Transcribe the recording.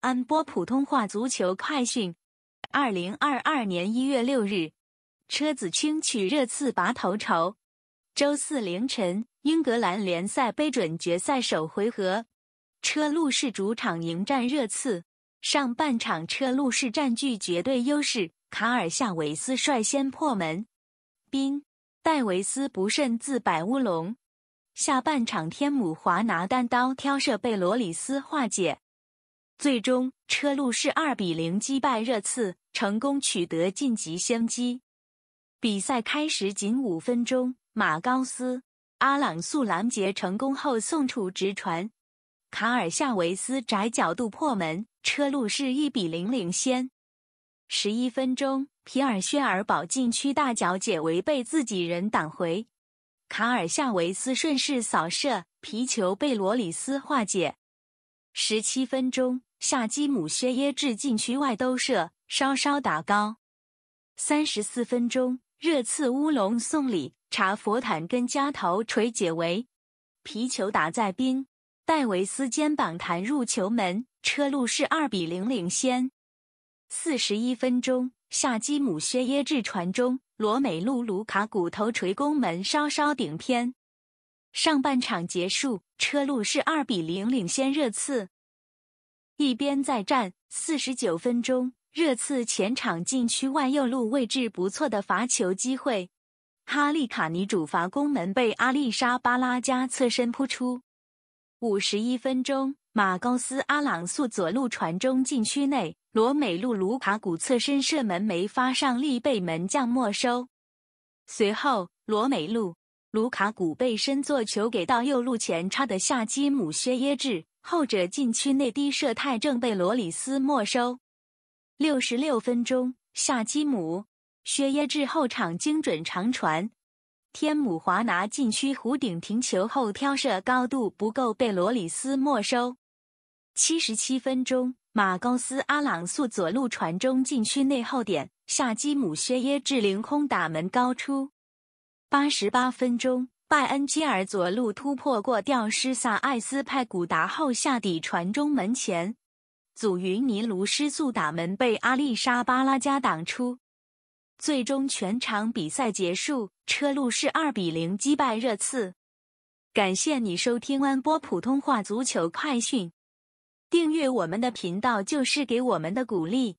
安播普通话足球快讯：二零二二年一月六日，车子清取热刺拔头筹。周四凌晨，英格兰联赛杯准决赛首回合，车路士主场迎战热刺。上半场，车路士占据绝对优势，卡尔夏维斯率先破门，宾戴维斯不慎自摆乌龙。下半场，天母华拿单刀挑射被罗里斯化解。最终，车路士2比0击败热刺，成功取得晋级先机。比赛开始仅五分钟，马高斯、阿朗素拦截成功后送出直传，卡尔夏维斯窄角度破门，车路士1比0领先。十一分钟，皮尔薛尔保禁区大脚解围被自己人挡回，卡尔夏维斯顺势扫射，皮球被罗里斯化解。十七分钟，夏基姆薛耶至禁区外兜射，稍稍打高。三十四分钟，热刺乌龙送礼，查佛坦跟加头锤解围，皮球打在冰，戴维斯肩膀弹入球门，车路士二比零领先。四十一分钟，夏基姆薛耶制传中，罗美路卢卡骨头锤攻门，稍稍顶偏。上半场结束，车路是二比零领先热刺。一边再战四十九分钟，热刺前场禁区外右路位置不错的罚球机会，哈利卡尼主罚攻门被阿丽莎巴拉加侧身扑出。五十一分钟，马高斯阿朗素左路传中禁区内，罗美路卢卡古侧身射门没发上力被门将没收。随后，罗美路。卢卡古被身做球给到右路前插的夏基姆·薛耶治，后者禁区内低射太正被罗里斯没收。六十六分钟，夏基姆·薛耶治后场精准长传，天姆华拿禁区弧顶停球后挑射高度不够被罗里斯没收。七十七分钟，马高斯·阿朗素左路传中禁区内后点，夏基姆·薛耶治凌空打门高出。八十八分钟，拜恩基尔左路突破过吊施萨艾斯派古达后下底传中门前，祖云尼卢失速打门被阿丽莎巴拉加挡出。最终，全场比赛结束，车路士二比零击败热刺。感谢你收听安波普通话足球快讯，订阅我们的频道就是给我们的鼓励。